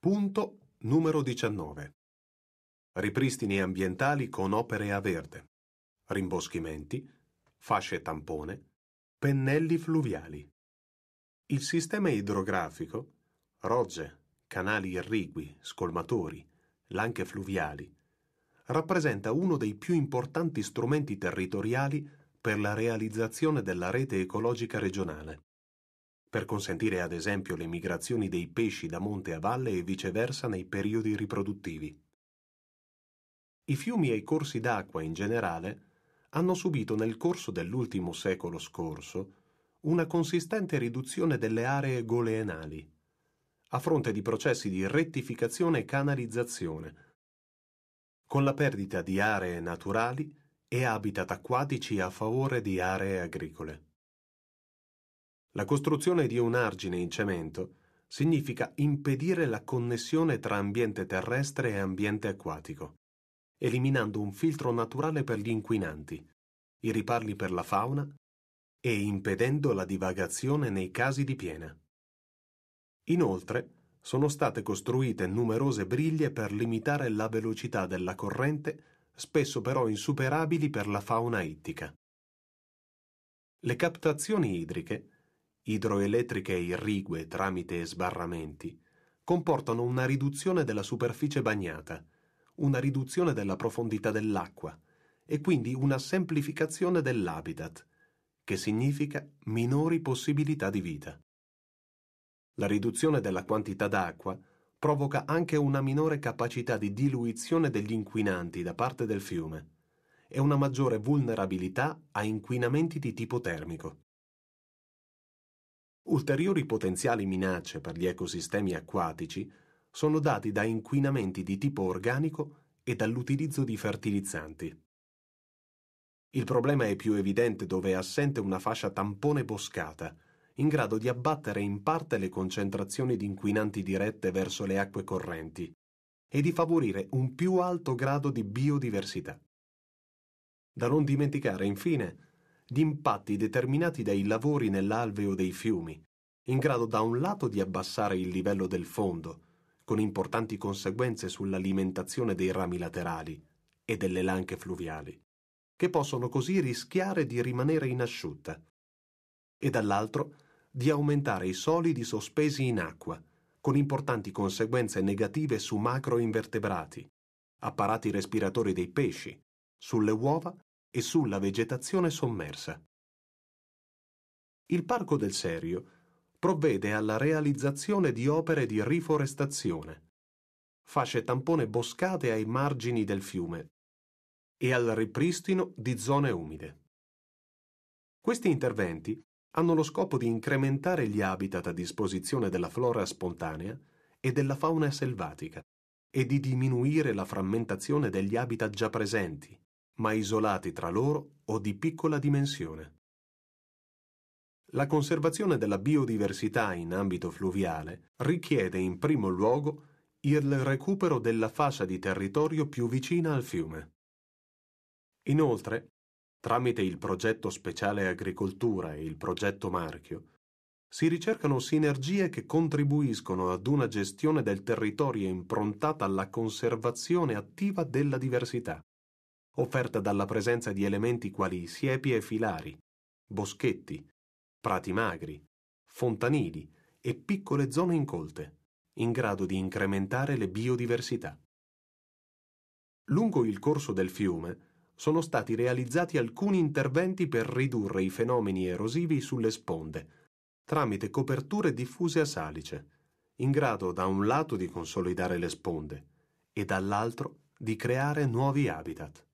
Punto numero 19. Ripristini ambientali con opere a verde, rimboschimenti, fasce tampone, pennelli fluviali. Il sistema idrografico, rogge, canali irrigui, scolmatori, lanche fluviali, rappresenta uno dei più importanti strumenti territoriali per la realizzazione della rete ecologica regionale per consentire ad esempio le migrazioni dei pesci da monte a valle e viceversa nei periodi riproduttivi. I fiumi e i corsi d'acqua in generale hanno subito nel corso dell'ultimo secolo scorso una consistente riduzione delle aree goleenali, a fronte di processi di rettificazione e canalizzazione, con la perdita di aree naturali e habitat acquatici a favore di aree agricole. La costruzione di un argine in cemento significa impedire la connessione tra ambiente terrestre e ambiente acquatico, eliminando un filtro naturale per gli inquinanti, i riparli per la fauna e impedendo la divagazione nei casi di piena. Inoltre, sono state costruite numerose briglie per limitare la velocità della corrente, spesso però insuperabili per la fauna ittica. Le captazioni idriche idroelettriche irrigue tramite sbarramenti comportano una riduzione della superficie bagnata, una riduzione della profondità dell'acqua e quindi una semplificazione dell'habitat, che significa minori possibilità di vita. La riduzione della quantità d'acqua provoca anche una minore capacità di diluizione degli inquinanti da parte del fiume e una maggiore vulnerabilità a inquinamenti di tipo termico. Ulteriori potenziali minacce per gli ecosistemi acquatici sono dati da inquinamenti di tipo organico e dall'utilizzo di fertilizzanti. Il problema è più evidente dove è assente una fascia tampone boscata, in grado di abbattere in parte le concentrazioni di inquinanti dirette verso le acque correnti e di favorire un più alto grado di biodiversità. Da non dimenticare, infine, gli impatti determinati dai lavori nell'alveo dei fiumi, in grado da un lato di abbassare il livello del fondo, con importanti conseguenze sull'alimentazione dei rami laterali e delle lanche fluviali, che possono così rischiare di rimanere in asciutta, e dall'altro di aumentare i solidi sospesi in acqua, con importanti conseguenze negative su macroinvertebrati, apparati respiratori dei pesci, sulle uova e sulla vegetazione sommersa. Il parco del Serio provvede alla realizzazione di opere di riforestazione, fasce tampone boscate ai margini del fiume e al ripristino di zone umide. Questi interventi hanno lo scopo di incrementare gli habitat a disposizione della flora spontanea e della fauna selvatica e di diminuire la frammentazione degli habitat già presenti, ma isolati tra loro o di piccola dimensione. La conservazione della biodiversità in ambito fluviale richiede in primo luogo il recupero della fascia di territorio più vicina al fiume. Inoltre, tramite il progetto speciale agricoltura e il progetto marchio, si ricercano sinergie che contribuiscono ad una gestione del territorio improntata alla conservazione attiva della diversità, offerta dalla presenza di elementi quali siepi e filari, boschetti, prati magri, fontanili e piccole zone incolte, in grado di incrementare le biodiversità. Lungo il corso del fiume sono stati realizzati alcuni interventi per ridurre i fenomeni erosivi sulle sponde, tramite coperture diffuse a salice, in grado da un lato di consolidare le sponde e dall'altro di creare nuovi habitat.